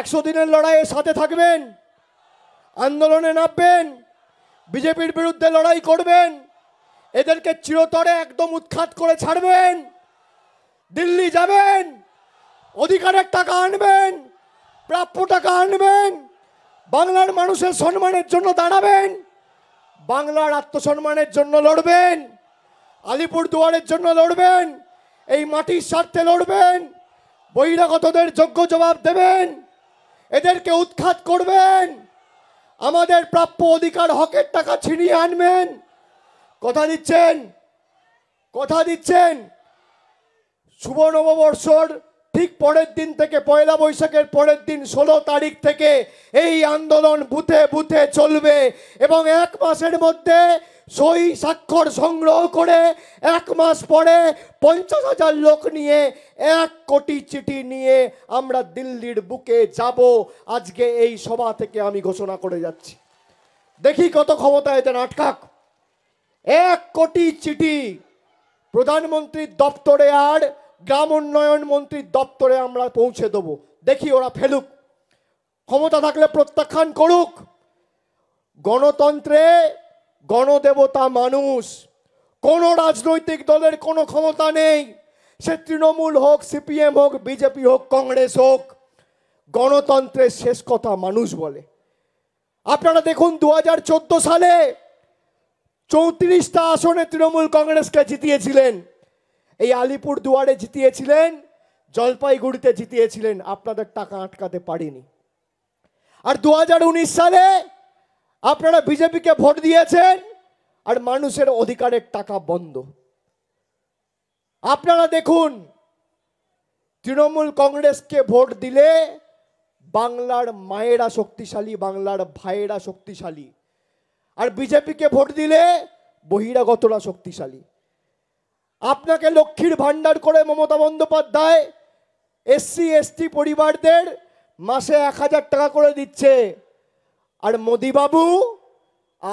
একশো দিনের লড়াইয়ের সাথে থাকবেন আন্দোলনে নামবেন বিজেপির বিরুদ্ধে লড়াই করবেন এদেরকে চিরতরে একদম উৎখাত করে ছাড়বেন দিল্লি যাবেন অধিকারের টাকা আনবেন প্রাপ্য টাকা আনবেন বাংলার মানুষের সম্মানের জন্য দাঁড়াবেন বাংলার আত্মসম্মানের জন্য লড়বেন আলিপুর দুয়ারের জন্য লড়বেন এই মাটির স্বার্থে লড়বেন বহিরাগতদের যোগ্য জবাব দেবেন এদেরকে উৎখাত করবেন আমাদের প্রাপ্য অধিকার হকের টাকা ছিনিয়ে আনবেন কথা দিচ্ছেন কথা দিচ্ছেন শুভ নববর্ষর ঠিক পরের দিন থেকে পয়লা বৈশাখের পরের দিন ষোলো তারিখ থেকে এই আন্দোলন বুথে বুথে চলবে এবং এক মাসের মধ্যে সই স্বাক্ষর সংগ্রহ করে এক মাস পরে পঞ্চাশ হাজার লোক নিয়ে এক কোটি চিঠি নিয়ে আমরা দিল্লির বুকে যাব আজকে এই সভা থেকে আমি ঘোষণা করে যাচ্ছি দেখি কত ক্ষমতা এতে নাটকাক এক কোটি চিঠি প্রধানমন্ত্রীর দপ্তরে আর গ্রাম উন্নয়ন মন্ত্রীর দপ্তরে আমরা পৌঁছে দেবো দেখি ওরা ফেলুক ক্ষমতা থাকলে প্রত্যাখ্যান করুক গণতন্ত্রে গণদেবতা মানুষ কোনো রাজনৈতিক দলের কোনো ক্ষমতা নেই সে তৃণমূল হোক সিপিএম হোক বিজেপি হোক কংগ্রেস হোক গণতন্ত্রের শেষ কথা মানুষ বলে আপনারা দেখুন দু সালে চৌত্রিশটা আসনে তৃণমূল কংগ্রেসকে জিতিয়েছিলেন এই আলিপুর দুয়ারে জিতিয়েছিলেন জলপাইগুড়িতে জিতিয়েছিলেন আপনাদের টাকা আটকাতে পারিনি আর দু সালে আপনারা বিজেপিকে ভোট দিয়েছেন আর মানুষের অধিকারের টাকা বন্ধ আপনারা দেখুন তৃণমূল কংগ্রেসকে ভোট দিলে বাংলার মায়েরা শক্তিশালী বাংলার ভাইয়েরা শক্তিশালী আর বিজেপিকে ভোট দিলে বহিরাগতরা শক্তিশালী আপনাকে লক্ষ্মীর ভাণ্ডার করে মমতা বন্দ্যোপাধ্যায় এসসি এসটি পরিবারদের মাসে এক হাজার টাকা করে দিচ্ছে আর মোদিবাবু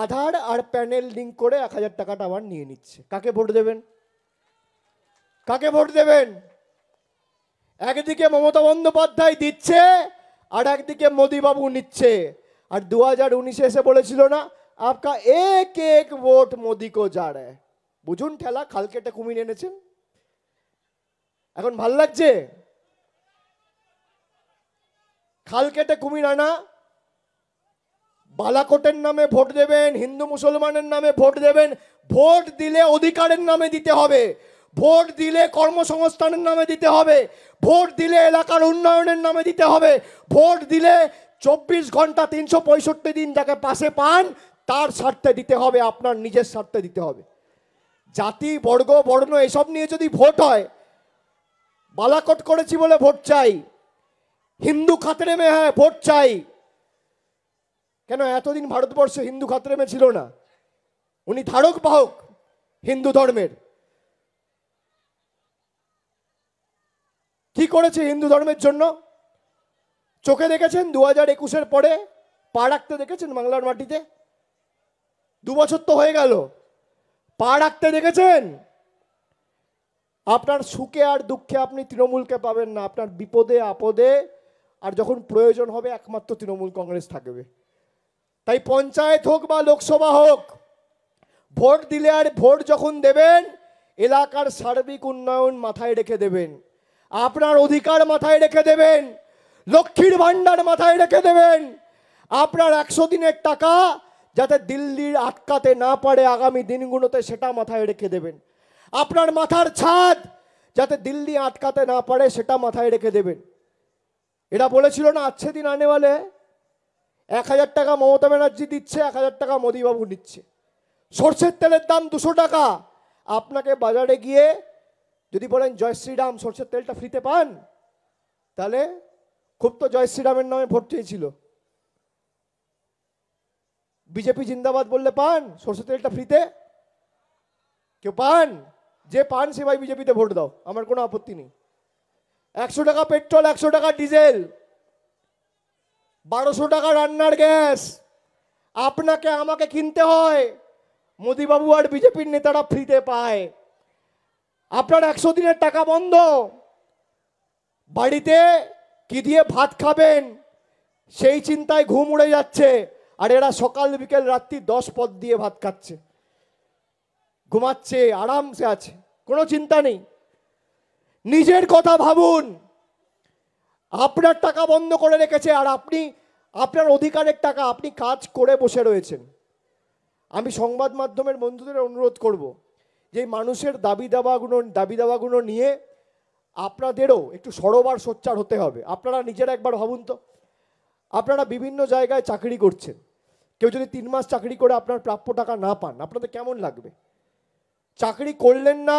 আধার আর প্যানেল লিঙ্ক করে এক হাজার টাকাটা আবার নিয়ে নিচ্ছে কাকে ভোট দেবেন কাকে ভোট দেবেন একদিকে মমতা বন্দ্যোপাধ্যায় দিচ্ছে আর একদিকে মোদিবাবু নিচ্ছে আর দু হাজার উনিশে এসে বলেছিল না আপকা এক এক ভোট কো যা বুঝুন ঠেলা খাল কেটে কুমির এনেছেন এখন ভাল লাগছে খাল কেটে কুমির আনা বালাকোটের নামে ভোট দেবেন হিন্দু মুসলমানের নামে ভোট দেবেন ভোট দিলে অধিকারের নামে দিতে হবে ভোট দিলে কর্মসংস্থানের নামে দিতে হবে ভোট দিলে এলাকার উন্নয়নের নামে দিতে হবে ভোট দিলে চব্বিশ ঘন্টা তিনশো পঁয়ষট্টি দিন যাকে পাশে পান তার স্বার্থে দিতে হবে আপনার নিজের স্বার্থে দিতে হবে জাতি বর্গ বর্ণ এসব নিয়ে যদি ভোট হয় বালাকট করেছি বলে ভোট চাই হিন্দু খাতরে মেয়ে হ্যাঁ ভোট চাই কেন এতদিন ভারতবর্ষ হিন্দু খাতরেমে ছিল না উনি ধারক বাহক হিন্দু ধর্মের কি করেছে হিন্দু ধর্মের জন্য চোখে দেখেছেন দু হাজার একুশের পরে পা রাখতে দেখেছেন বাংলার মাটিতে দু বছর তো হয়ে গেল পা রাখতে দেখেছেন আপনার সুখে আর দুঃখে আপনি তৃণমূলকে পাবেন না আপনার বিপদে আপদে আর যখন প্রয়োজন হবে একমাত্র তৃণমূল কংগ্রেস থাকবে তাই পঞ্চায়েত হোক বা লোকসভা হোক ভোট দিলে আর ভোট যখন দেবেন এলাকার সার্বিক উন্নয়ন মাথায় রেখে দেবেন আপনার অধিকার মাথায় রেখে দেবেন লক্ষ্মীর ভাণ্ডার মাথায় রেখে দেবেন আপনার একশো দিনের টাকা যাতে দিল্লির আটকাতে না পারে আগামী দিনগুলোতে সেটা মাথায় রেখে দেবেন আপনার মাথার ছাদ যাতে দিল্লি আটকাতে না পারে সেটা মাথায় রেখে দেবেন এটা বলেছিল না আচ্ছে দিন আনেওয়ালে এক হাজার টাকা মমতা ব্যানার্জি দিচ্ছে এক হাজার টাকা মোদিবাবু নিচ্ছে সর্ষের তেলের দাম দুশো টাকা আপনাকে বাজারে গিয়ে যদি বলেন জয় শ্রীরাম সর্ষের তেলটা ফ্রিতে পান তাহলে খুব তো জয় শ্রীরামের নামে ভোট চেয়েছিল বিজেপি জিন্দাবাদ বললে পান সর্ষের তেলটা ফ্রিতে কেউ পান যে পান সে ভাই বিজেপিতে ভোট দাও আমার কোনো আপত্তি নেই একশো টাকা পেট্রোল একশো টাকা ডিজেল বারোশো টাকা রান্নার গ্যাস আপনাকে আমাকে কিনতে হয় মোদিবাবু আর বিজেপির নেতারা ফ্রিতে পায় আপনার একশো দিনের টাকা বন্ধ বাড়িতে কি দিয়ে ভাত খাবেন সেই চিন্তায় ঘুম উড়ে যাচ্ছে আর এরা সকাল বিকেল রাত্রি দশ পদ দিয়ে ভাত খাচ্ছে ঘুমাচ্ছে আরামসে আছে কোনো চিন্তা নেই নিজের কথা ভাবুন আপনার টাকা বন্ধ করে রেখেছে আর আপনি আপনার অধিকারের টাকা আপনি কাজ করে বসে রয়েছেন আমি সংবাদ মাধ্যমের বন্ধুদের অনুরোধ করব যে মানুষের দাবি দাবাগুলো দাবি দাবাগুলো নিয়ে আপনাদেরও একটু সরোবার সোচ্চার হতে হবে আপনারা নিজেরা একবার ভাবুন তো আপনারা বিভিন্ন জায়গায় চাকরি করছেন কেউ যদি তিন মাস চাকরি করে আপনার প্রাপ্য টাকা না পান আপনাদের কেমন লাগবে চাকরি করলেন না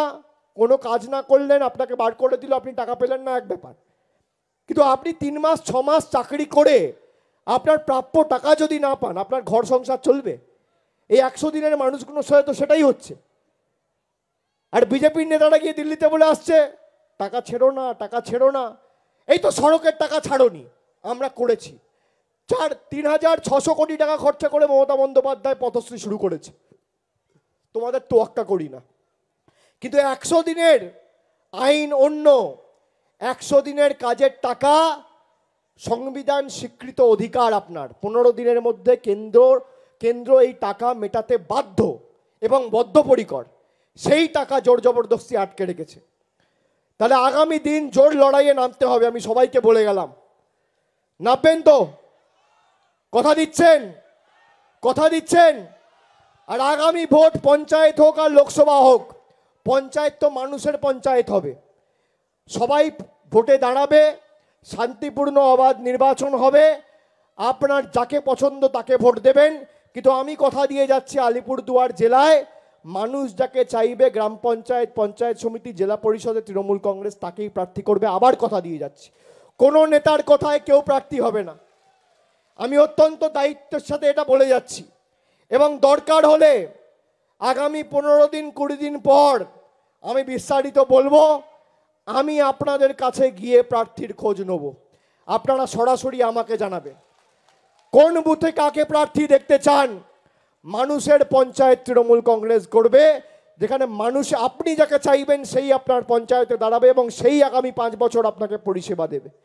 কোনো কাজ না করলেন আপনাকে বার করে দিল আপনি টাকা পেলেন না এক ব্যাপার কিন্তু আপনি তিন মাস ছ মাস চাকরি করে আপনার প্রাপ্য টাকা যদি না পান আপনার ঘর সংসার চলবে এই একশো দিনের মানুষগুলোর সাথে তো সেটাই হচ্ছে আর বিজেপির নেতারা গিয়ে দিল্লিতে বলে আসছে টাকা ছেড়ো না টাকা ছেড়ো না এই তো সড়কের টাকা ছাড়োনি আমরা করেছি চার তিন হাজার ছশো কোটি টাকা খরচা করে মমতা বন্দ্যোপাধ্যায় পথশ্রী শুরু করেছে তোমাদের তোয়াক্কা করি না কিন্তু একশো দিনের আইন অন্য একশো দিনের কাজের টাকা সংবিধান স্বীকৃত অধিকার আপনার পনেরো দিনের মধ্যে কেন্দ্র কেন্দ্র এই টাকা মেটাতে বাধ্য এবং বদ্ধপরিকর সেই টাকা জোর জবরদস্তি আটকে রেখেছে তাহলে আগামী দিন জোর লড়াইয়ে নামতে হবে আমি সবাইকে বলে গেলাম নামবেন তো কথা দিচ্ছেন কথা দিচ্ছেন আর আগামী ভোট পঞ্চায়েত হোক আর লোকসভা হোক পঞ্চায়েত তো মানুষের পঞ্চায়েত হবে সবাই ভোটে দাঁড়াবে শান্তিপূর্ণ অবাধ নির্বাচন হবে আপনার যাকে পছন্দ তাকে ভোট দেবেন কিন্তু আমি কথা দিয়ে যাচ্ছি আলিপুরদুয়ার জেলায় মানুষ যাকে চাইবে গ্রাম পঞ্চায়েত পঞ্চায়েত সমিতি জেলা পরিষদে তৃণমূল কংগ্রেস তাকেই প্রার্থী করবে আবার কথা দিয়ে যাচ্ছি কোনো নেতার কথায় কেউ প্রার্থী হবে না আমি অত্যন্ত দায়িত্বের সাথে এটা বলে যাচ্ছি এবং দরকার হলে আগামী পনেরো দিন কুড়ি দিন পর আমি বিস্তারিত বলবো আমি আপনাদের কাছে গিয়ে প্রার্থীর খোঁজ নেব আপনারা সরাসরি আমাকে জানাবেন কোন বুথে কাকে প্রার্থী দেখতে চান মানুষের পঞ্চায়েত তৃণমূল কংগ্রেস করবে যেখানে মানুষ আপনি যাকে চাইবেন সেই আপনার পঞ্চায়েতে দাঁড়াবে এবং সেই আগামী পাঁচ বছর আপনাকে পরিষেবা দেবে